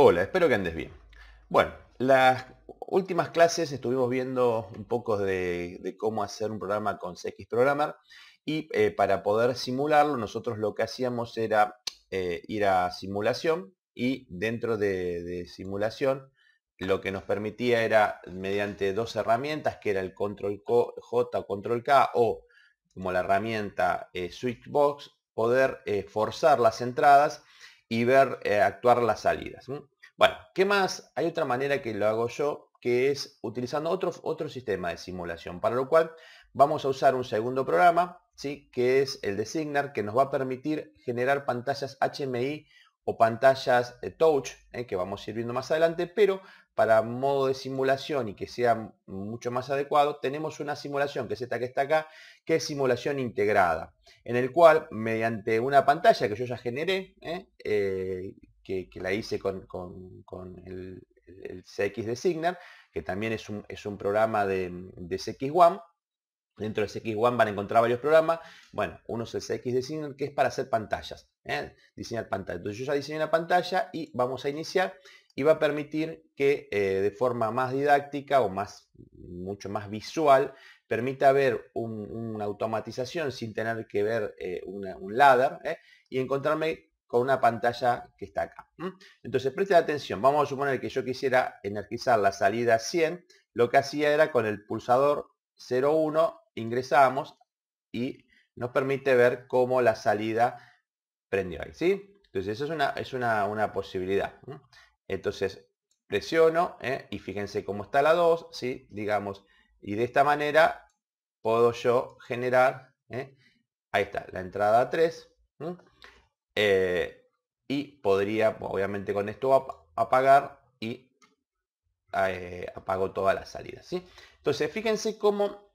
Hola, espero que andes bien. Bueno, las últimas clases estuvimos viendo un poco de, cómo hacer un programa con CX Programmer y eh, para poder simularlo nosotros lo que hacíamos era eh, ir a simulación y dentro de, simulación lo que nos permitía era mediante dos herramientas que era el control J o control K o como la herramienta eh, switchbox poder forzar las entradas y ver eh, actuar las salidas. Bueno, ¿qué más? Hay otra manera que lo hago yo, que es utilizando otro, otro sistema de simulación, para lo cual vamos a usar un segundo programa, ¿sí? que es el de Signar, que nos va a permitir generar pantallas HMI o pantallas eh, touch, en ¿eh? que vamos a ir viendo más adelante, pero para modo de simulación y que sea mucho más adecuado, tenemos una simulación, que es esta que está acá, que es simulación integrada, en el cual mediante una pantalla que yo ya generé, ¿eh? Eh, que, la hice con, el, CX CX Signal, que también es un, es un programa de, cx One, Dentro de cx One van a encontrar varios programas. Bueno, uno es el CX Signal, que es para hacer pantallas. ¿eh? Diseñar pantallas. Entonces yo ya diseñé la pantalla y vamos a iniciar y va a permitir que eh, de forma más didáctica o más, mucho más visual permita ver una automatización sin tener que ver eh, un ladder ¿eh? y encontrarme con una pantalla que está acá. Entonces, preste atención, vamos a suponer que yo quisiera energizar la salida 100, lo que hacía era con el pulsador 01 ingresamos y nos permite ver cómo la salida prendió ahí, ¿sí? Entonces, eso es una, es una, una posibilidad. Entonces presiono ¿eh? y fíjense cómo está la 2, ¿sí? digamos, y de esta manera puedo yo generar, ¿eh? ahí está, la entrada 3, eh, y podría, obviamente con esto apagar y apago todas las salidas. ¿sí? Entonces fíjense cómo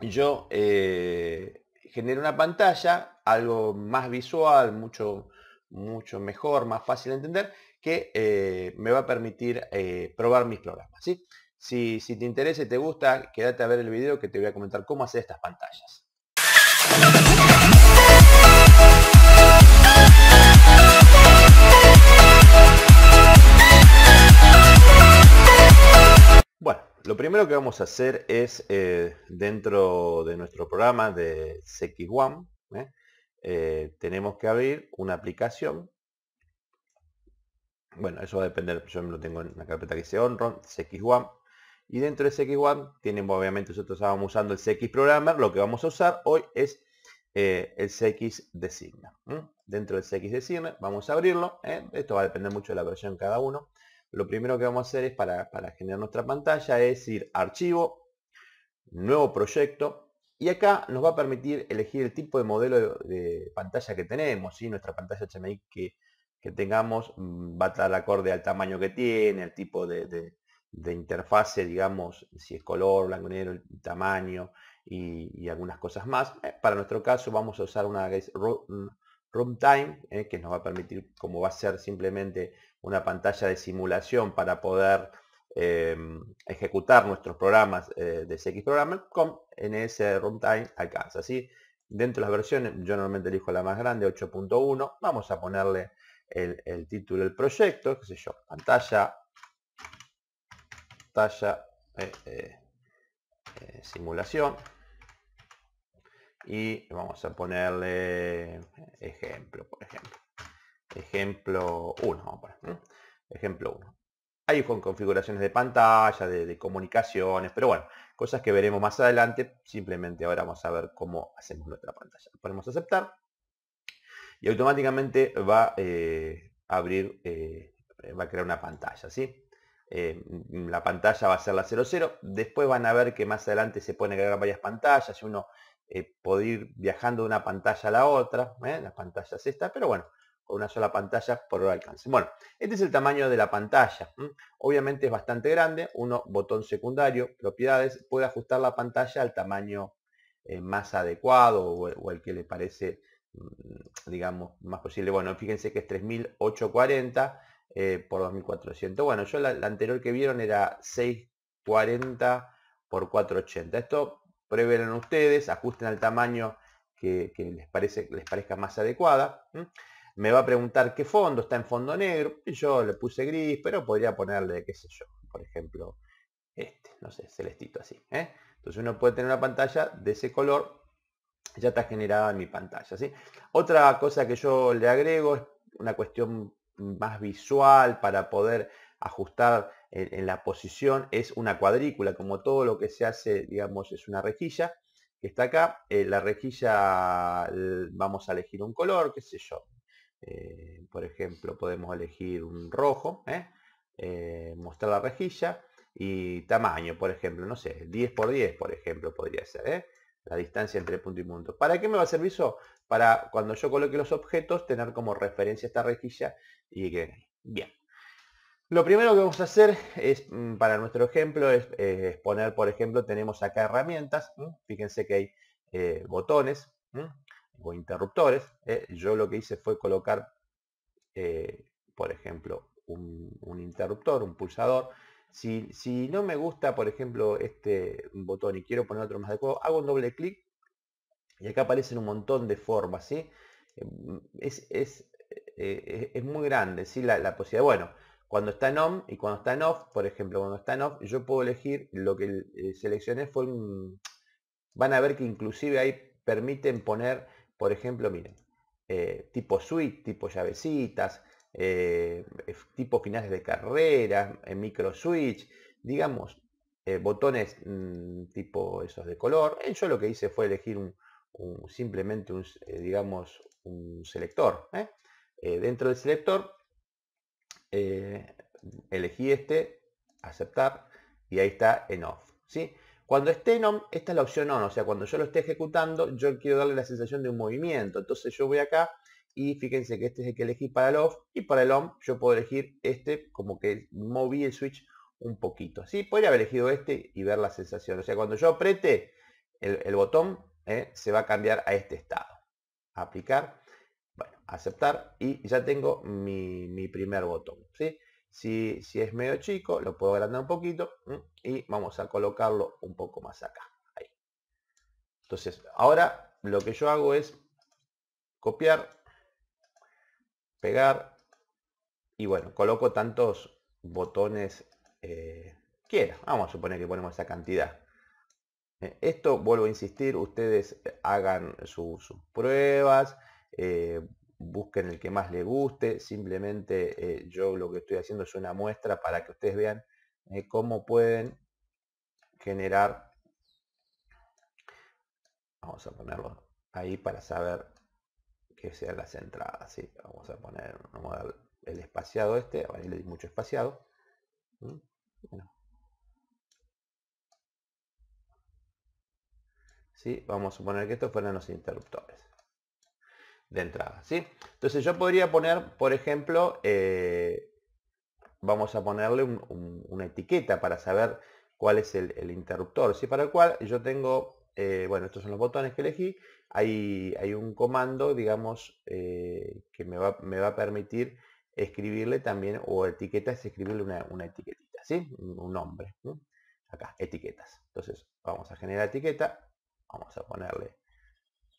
yo genero una pantalla, algo más visual, mucho, mucho mejor, más fácil de entender, que eh, me va a permitir eh, probar mis programas. Si, te interesa y te gusta, quédate a ver el video que te voy a comentar cómo hacer estas pantallas. Bueno, lo primero que vamos a hacer es eh, dentro de nuestro programa de CX1, tenemos que abrir una aplicación bueno, eso va a depender, yo lo tengo en la carpeta que dice onron, cx1, y dentro de cx1 tienen, obviamente nosotros estábamos usando el cx programmer, lo que vamos a usar hoy es eh, el cx Design. Dentro del cx Design, vamos a abrirlo, ¿eh? esto va a depender mucho de la versión cada uno. Lo primero que vamos a hacer es para, generar nuestra pantalla es ir archivo, nuevo proyecto, y acá nos va a permitir elegir el tipo de modelo de, pantalla que tenemos, ¿sí? nuestra pantalla HMI que que tengamos mm, va a estar acorde al tamaño que tiene, el tipo de, interfase, digamos, si es color, blanco negro, tamaño y, algunas cosas más. Eh, para nuestro caso vamos a usar una runtime, mm, eh, que nos va a permitir, como va a ser simplemente una pantalla de simulación para poder em, ejecutar nuestros programas eh, de CX Programmer con NS Runtime alcanza. Así, Dentro de las versiones, yo normalmente elijo la más grande, 8.1, vamos a ponerle el, título del proyecto, qué sé yo, pantalla, pantalla, eh, eh, eh, simulación. Y vamos a ponerle ejemplo, por ejemplo. Ejemplo 1, Ejemplo 1. Ahí con configuraciones de pantalla, de, de comunicaciones, pero bueno, cosas que veremos más adelante. Simplemente ahora vamos a ver cómo hacemos nuestra pantalla. Ponemos aceptar y automáticamente va eh, a abrir, eh, va a crear una pantalla, ¿sí? Eh, mm, la pantalla va a ser la 00, después van a ver que más adelante se pueden crear varias pantallas, y uno puede ir viajando de una pantalla a la otra, las pantallas estas, pero bueno, con una sola pantalla por hora alcance. Bueno, este es el tamaño de la pantalla. Obviamente es bastante grande, uno botón secundario, propiedades, puede ajustar la pantalla al tamaño más adecuado o, al que le parece Mm, digamos, más posible. Bueno, fíjense que es 3840 eh, por 2400. Bueno, yo la, anterior que vieron era 640 por 480. Esto prueben ustedes, ajusten al tamaño que, les, parece, les parezca más adecuada. Me va a preguntar qué fondo, está en fondo negro, y yo le puse gris, pero podría ponerle, qué sé yo, por ejemplo, este, no sé, celestito así. ¿eh? Entonces uno puede tener una pantalla de ese color ya está generada en mi pantalla. ¿sí? Otra cosa que yo le agrego es una cuestión más visual para poder ajustar en, la posición es una cuadrícula, como todo lo que se hace, digamos, es una rejilla que está acá. Eh, la rejilla vamos a elegir un color, qué sé yo. Eh, por ejemplo, podemos elegir un rojo, ¿eh? mostrar la rejilla y tamaño, por ejemplo, no sé, 10 por 10, por ejemplo, podría ser la distancia entre punto y punto. ¿Para qué me va a servir eso? Para cuando yo coloque los objetos, tener como referencia esta rejilla y que Bien. Lo primero que vamos a hacer es, mm, para nuestro ejemplo, es, eh, poner, por ejemplo, tenemos acá herramientas. Fíjense que hay eh, botones o interruptores. ¿eh? Yo lo que hice fue colocar, por ejemplo, un interruptor, un pulsador si, no me gusta, por ejemplo, este botón y quiero poner otro más adecuado, hago un doble clic y acá aparecen un montón de formas, eh, mm, eh, Es, muy grande, La, posibilidad. Bueno, cuando está en on y cuando está en off, por ejemplo, cuando está en off, yo puedo elegir lo que eh, seleccioné Van a ver que inclusive ahí permiten poner, por ejemplo, miren, tipo suite, tipo llavecitas, eh, eh, tipo finales de carrera, en micro switch, digamos, eh, botones mm, tipo esos de color. Eh, yo lo que hice fue elegir un, simplemente un, digamos, un selector. dentro del selector elegí este, aceptar, y ahí está en off. ¿sí? Cuando esté en on, esta es la opción on, o sea, cuando yo lo esté ejecutando, yo quiero darle la sensación de un movimiento. Entonces yo voy acá y fíjense que este es el que elegí para el off y para el on yo puedo elegir este como que moví el switch un poquito así podría haber elegido este y ver la sensación o sea cuando yo apriete el, botón eh, se va a cambiar a este estado aplicar bueno, aceptar y ya tengo mi, primer botón ¿sí? si, si es medio chico lo puedo agrandar un poquito y vamos a colocarlo un poco más acá entonces ahora lo que yo hago es copiar pegar. Y bueno, coloco tantos botones eh, quiera. Vamos a suponer que ponemos esa cantidad. Eh, esto, vuelvo a insistir, ustedes eh, hagan sus pruebas, busquen el que más les guste. Simplemente yo lo que estoy haciendo es una muestra para que ustedes vean cómo pueden generar. Vamos a ponerlo ahí para saber que sean las entradas. ¿sí? Vamos a poner, el espaciado este, ahí le di mucho espaciado. Vamos a suponer que estos fueran los interruptores de entrada. ¿sí? Entonces yo podría poner, por ejemplo, eh, vamos a ponerle una etiqueta para saber cuál es el, interruptor, si para el cual yo tengo, eh, bueno, estos son los botones que elegí hay, un comando, digamos, eh, que me va, a permitir escribirle también, o etiquetas, escribirle una, etiquetita, ¿sí? Un nombre. Acá, etiquetas. Entonces, vamos a generar etiqueta, vamos a ponerle,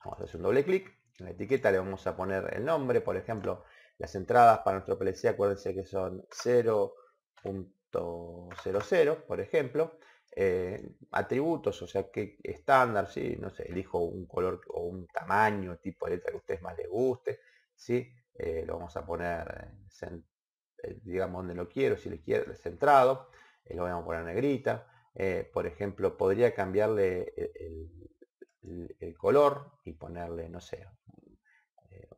vamos a hacer un doble clic, en la etiqueta le vamos a poner el nombre, por ejemplo, las entradas para nuestro PLC, acuérdense que son 0.00, por ejemplo, eh, atributos, o sea, que estándar, si No sé, elijo un color o un tamaño, tipo de letra que a ustedes más les guste, si eh, lo vamos a poner, eh, digamos, donde lo quiero, si les quiero, centrado, lo vamos a poner negrita. por ejemplo, podría cambiarle e-, el, color y ponerle, no sé,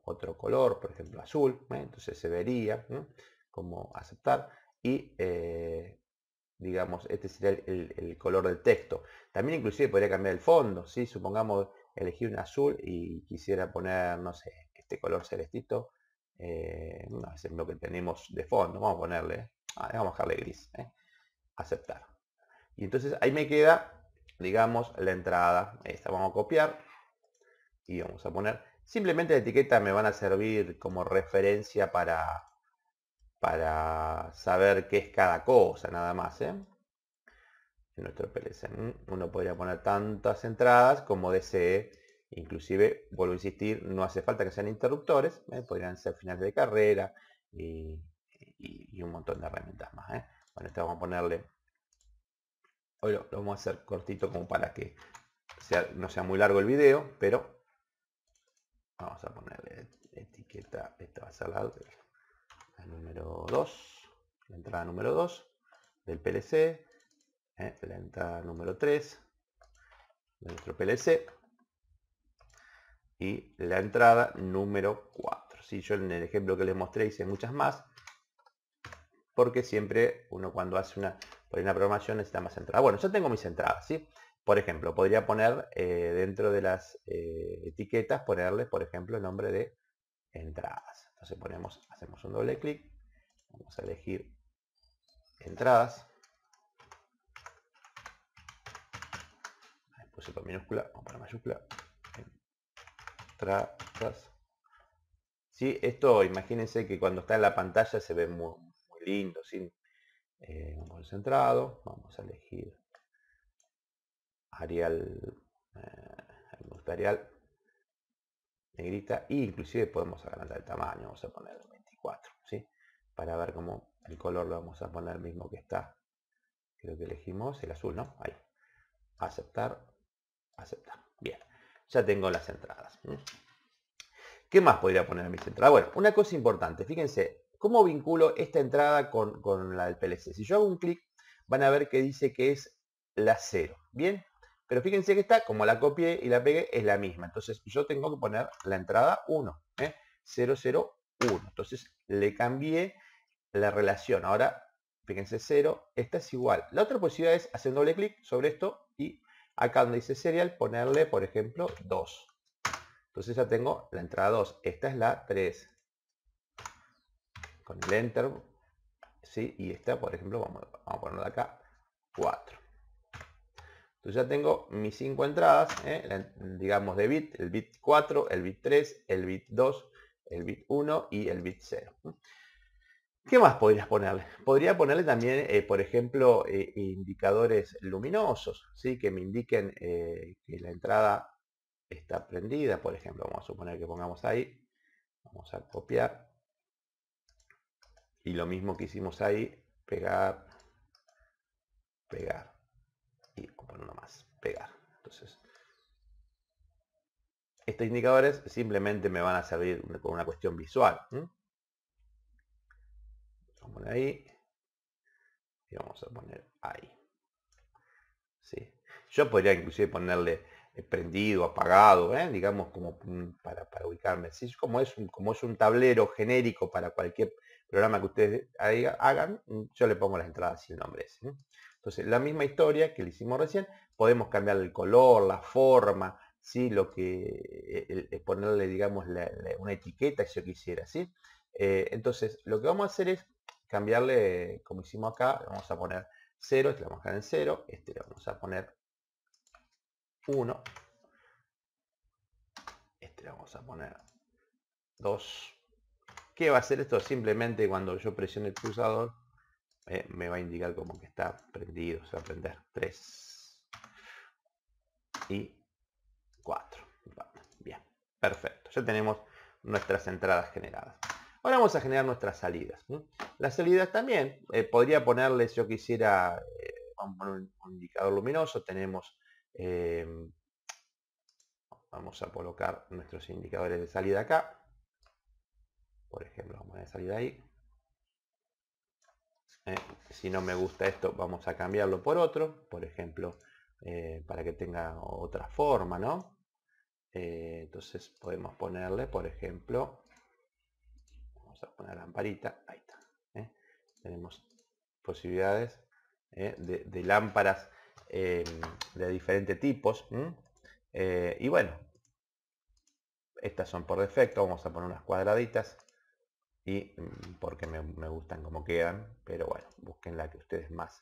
otro color, por ejemplo, azul, entonces se vería como aceptar y digamos, este sería el, color del texto. También inclusive podría cambiar el fondo, Si Supongamos elegir un azul y quisiera poner, no sé, este color celestito, eh, es lo que tenemos de fondo, vamos a ponerle, ah, vamos a dejarle gris, ¿eh? aceptar. Y entonces ahí me queda, digamos, la entrada, esta vamos a copiar y vamos a poner, simplemente la etiqueta me van a servir como referencia para para saber qué es cada cosa, nada más. ¿eh? En nuestro PLC. Uno podría poner tantas entradas como desee. Inclusive, vuelvo a insistir, no hace falta que sean interruptores. ¿eh? Podrían ser finales de carrera y, un montón de herramientas más. ¿eh? Bueno, esto vamos a ponerle... Hoy lo, vamos a hacer cortito como para que no sea muy largo el video, pero vamos a ponerle etiqueta, esta va a ser la la número 2, la entrada número 2 del PLC, ¿eh? la entrada número 3 de nuestro PLC y la entrada número 4. Si yo en el ejemplo que les mostré hice muchas más, porque siempre uno cuando hace una, una programación necesita más entradas. Bueno, yo tengo mis entradas, ¿sí? Por ejemplo, podría poner eh, dentro de las eh, etiquetas, ponerle por ejemplo, el nombre de entradas se ponemos, hacemos un doble clic, vamos a elegir entradas. Puse para minúscula o para mayúscula. Entradas. si esto imagínense que cuando está en la pantalla se ve muy, muy lindo, sin concentrado. Eh, vamos a elegir Arial. Eh, Arial negrita, e inclusive podemos agrandar el tamaño, vamos a poner 24, ¿sí? Para ver cómo el color lo vamos a poner el mismo que está. Creo que elegimos el azul, ¿no? Ahí. Aceptar, aceptar. Bien, ya tengo las entradas. ¿Qué más podría poner en mis entradas? Bueno, una cosa importante, fíjense, ¿cómo vinculo esta entrada con, con la del PLC? Si yo hago un clic, van a ver que dice que es la 0, ¿bien? Pero fíjense que esta, como la copié y la pegué, es la misma. Entonces yo tengo que poner la entrada 1, 001. ¿eh? Entonces le cambié la relación. Ahora, fíjense, 0, esta es igual. La otra posibilidad es hacer doble clic sobre esto y acá donde dice serial ponerle, por ejemplo, 2. Entonces ya tengo la entrada 2. Esta es la 3. Con el enter, ¿sí? Y esta, por ejemplo, vamos, vamos a ponerla acá, 4. Entonces ya tengo mis cinco entradas, ¿eh? digamos de bit, el bit 4, el bit 3, el bit 2, el bit 1 y el bit 0. ¿Qué más podrías ponerle? Podría ponerle también, eh, por ejemplo, eh, indicadores luminosos, ¿sí? que me indiquen que la entrada está prendida, por ejemplo. Vamos a suponer que pongamos ahí. Vamos a copiar. Y lo mismo que hicimos ahí, pegar, pegar más, pegar. Entonces, estos indicadores simplemente me van a servir con una cuestión visual. ahí. Y vamos a poner ahí. ¿Sí? Yo podría inclusive ponerle prendido, apagado, ¿eh? digamos como para, para ubicarme. es Como, es un, como es un tablero genérico para cualquier programa que ustedes hagan, yo le pongo las entradas sin nombres. Entonces, la misma historia que le hicimos recién, podemos cambiar el color, la forma, ¿sí? lo que, e, ponerle, digamos, una etiqueta si yo quisiera, ¿sí? Eh, entonces, lo que vamos a hacer es cambiarle, como hicimos acá, vamos a poner 0, este lo vamos a dejar en 0, este le vamos a poner 1, este le vamos a poner 2. ¿Qué va a hacer esto? Simplemente cuando yo presione el pulsador, eh, me va a indicar como que está prendido, o sea, prender 3 y 4. Bien, perfecto. Ya tenemos nuestras entradas generadas. Ahora vamos a generar nuestras salidas. Las salidas también, eh, podría si yo quisiera, eh, un, indicador luminoso, tenemos, vamos a colocar nuestros indicadores de salida acá. Por ejemplo, vamos a poner salida ahí. ¿eh? Si no me gusta esto, vamos a cambiarlo por otro, por ejemplo, eh, para que tenga otra forma, ¿no? Eh, entonces podemos ponerle, por ejemplo, vamos a poner lamparita, ahí está. Tenemos posibilidades de, lámparas em, de diferentes tipos. y bueno, estas son por defecto, vamos a poner unas cuadraditas y mm, porque me, gustan como quedan, pero bueno, busquen la que ustedes más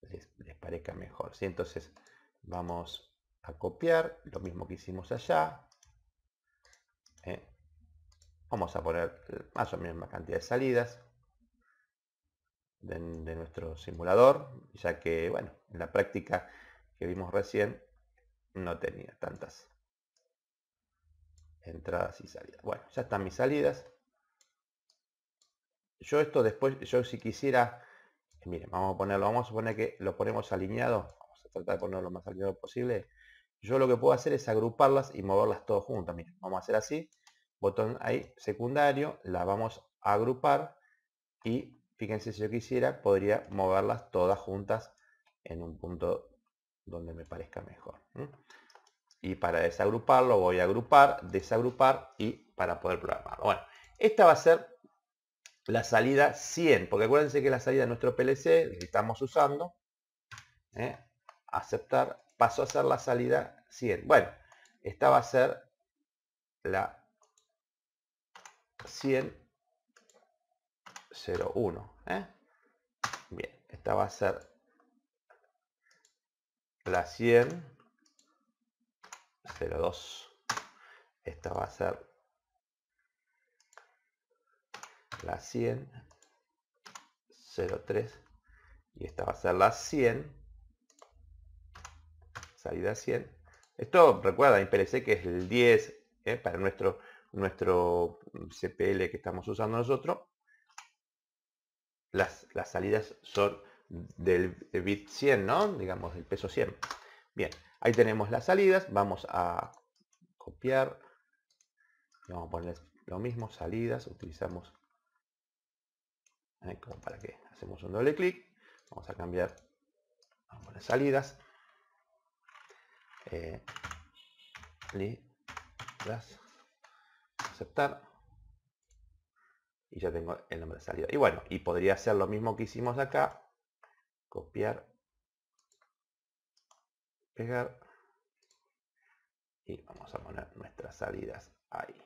les, parezca mejor. ¿sí? Entonces vamos a copiar lo mismo que hicimos allá. Eh, vamos a poner más o menos la cantidad de salidas de, de nuestro simulador, ya que bueno, en la práctica que vimos recién no tenía tantas entradas y salidas. Bueno, ya están mis salidas yo esto después, yo si quisiera, eh, miren, vamos a ponerlo, vamos a suponer que lo ponemos alineado, vamos a tratar de ponerlo lo más alineado posible. Yo lo que puedo hacer es agruparlas y moverlas todas juntas. Miren, vamos a hacer así, botón ahí secundario, la vamos a agrupar y fíjense si yo quisiera, podría moverlas todas juntas en un punto donde me parezca mejor. Y para desagruparlo voy a agrupar, desagrupar y para poder programarlo. Bueno, esta va a ser la salida 100, porque acuérdense que la salida de nuestro PLC que estamos usando, ¿eh? aceptar, pasó a ser la salida 100. Bueno, esta va a ser la 100 01. ¿eh? Bien, esta va a ser la 100 02. Esta va a ser la 100, 03, y esta va a ser la 100, salida 100. Esto, recuerda, en que es el 10 ¿eh? para nuestro, nuestro CPL que estamos usando nosotros. Las, las salidas son del bit 100, ¿no? Digamos, el peso 100. Bien, ahí tenemos las salidas. Vamos a copiar. Vamos a poner lo mismo, salidas. Utilizamos ¿eh? como para que hacemos un doble clic vamos a cambiar las salidas eh, aceptar y ya tengo el nombre de salida y bueno y podría hacer lo mismo que hicimos acá copiar pegar y vamos a poner nuestras salidas ahí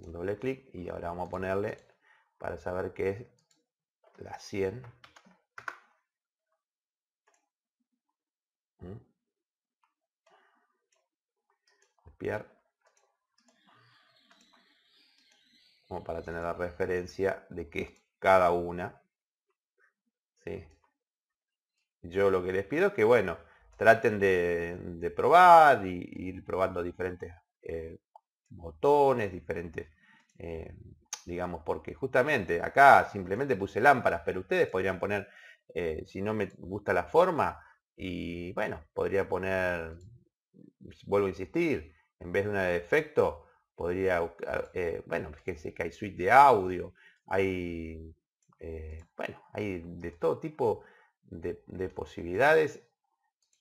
un doble clic y ahora vamos a ponerle para saber qué es la 100. Copiar. Como para tener la referencia de que es cada una. Yo lo que les pido es que, bueno, traten de, probar y ir probando diferentes eh, botones, diferentes... Eh, digamos, porque justamente acá simplemente puse lámparas, pero ustedes podrían poner, eh, si no me gusta la forma, y bueno, podría poner, vuelvo a insistir, en vez de una de efecto, podría, eh, bueno, fíjense que hay suite de audio, hay, eh, bueno, hay de todo tipo de posibilidades,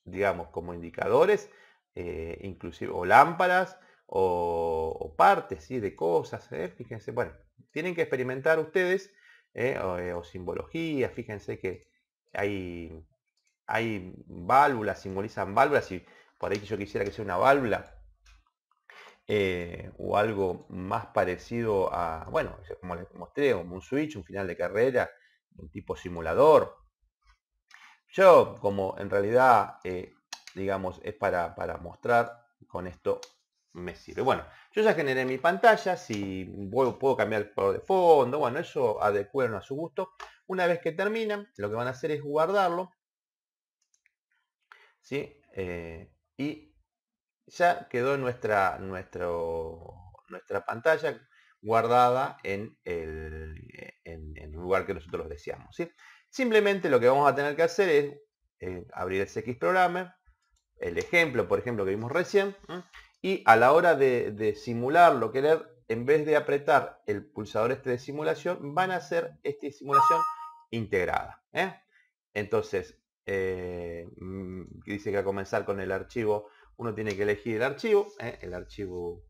digamos, como indicadores, inclusive, o lámparas, o, partes y de cosas, ¿eh? fíjense, bueno, tienen que experimentar ustedes, ¿eh? Eh, o, simbología, fíjense que hay, hay válvulas, simbolizan válvulas, y por ahí yo quisiera que sea una válvula, o algo más parecido a, bueno, como les mostré, como un switch, un final de carrera, un tipo simulador. Yo, como en realidad, digamos, es para, para, mostrar con esto me sirve. Bueno, yo ya generé mi pantalla, si puedo cambiar el color de fondo, bueno, eso adecuaron a su gusto. Una vez que terminan, lo que van a hacer es guardarlo. ¿sí? Eh, y ya quedó nuestra, nuestro, nuestra pantalla guardada en el, en, el, lugar que nosotros deseamos. ¿sí? Simplemente lo que vamos a tener que hacer es eh, abrir el X programa, el ejemplo, por ejemplo, que vimos recién, y a la hora de, de lo querer, en vez de apretar el pulsador este de simulación, van a hacer esta simulación integrada. ¿eh? Entonces, eh, mm, dice que a comenzar con el archivo, uno tiene que elegir el archivo, ¿eh? el archivo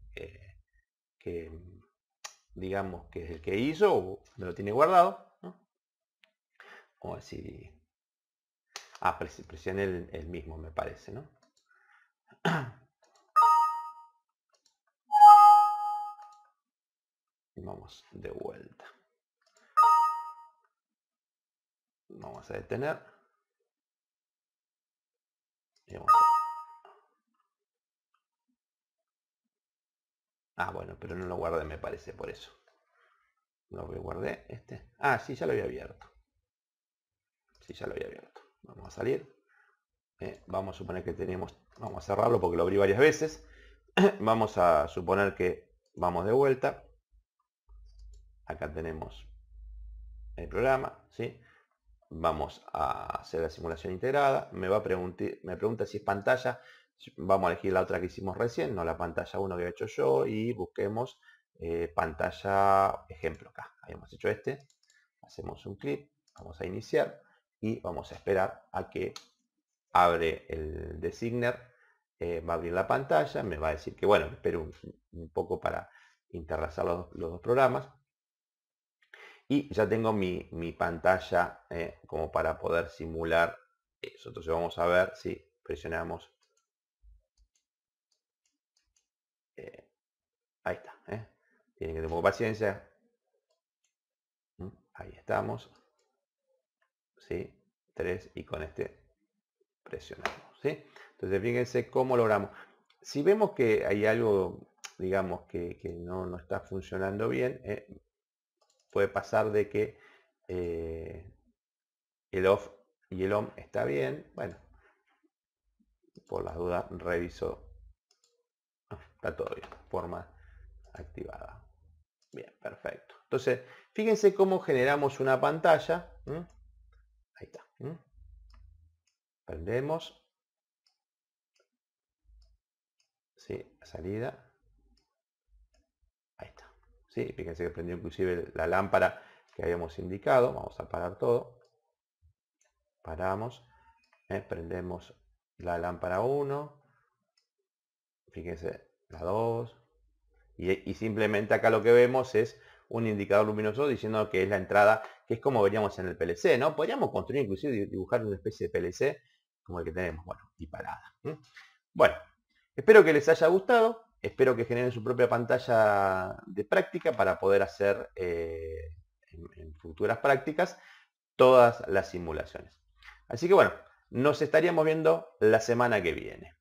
que digamos que es el que hizo o lo tiene guardado. O así. Ah, presioné el, el mismo, me parece, ¿no? vamos de vuelta vamos a detener ah bueno pero no lo guardé me parece por eso lo guardé este ah sí ya lo había abierto sí ya lo había abierto vamos a salir eh, vamos a suponer que tenemos vamos a cerrarlo porque lo abrí varias veces vamos a suponer que vamos de vuelta acá tenemos el programa, ¿sí? Vamos a hacer la simulación integrada, me va a me pregunta si es pantalla, vamos a elegir la otra que hicimos recién, no la pantalla 1 que he hecho yo, y busquemos eh, pantalla ejemplo acá, habíamos hecho este, hacemos un clic, vamos a iniciar y vamos a esperar a que abre el designer, eh, va a abrir la pantalla, me va a decir que bueno, espero un, poco para interrazar los, los dos programas, y ya tengo mi, pantalla eh, como para poder simular eso. Entonces vamos a ver si presionamos. Eh, ahí está. Eh. Tienen que tener poco paciencia. Mm, ahí estamos. ¿Sí? Tres y con este presionamos. ¿sí? Entonces fíjense cómo logramos. Si vemos que hay algo, digamos, que, no, está funcionando bien, puede pasar de que eh, el off y el on está bien. Bueno, por las dudas reviso. Ah, está todo bien, forma activada. Bien, perfecto. Entonces, fíjense cómo generamos una pantalla. Ahí está. Prendemos. Sí, salida. Fíjense que prendió inclusive la lámpara que habíamos indicado. Vamos a parar todo. Paramos. ¿eh? Prendemos la lámpara 1. Fíjense, la 2. Y, simplemente acá lo que vemos es un indicador luminoso diciendo que es la entrada, que es como veríamos en el PLC, ¿no? Podríamos construir, inclusive dibujar una especie de PLC como el que tenemos, bueno, y parada. Bueno, espero que les haya gustado. Espero que generen su propia pantalla de práctica para poder hacer eh, en futuras prácticas todas las simulaciones. Así que bueno, nos estaríamos viendo la semana que viene.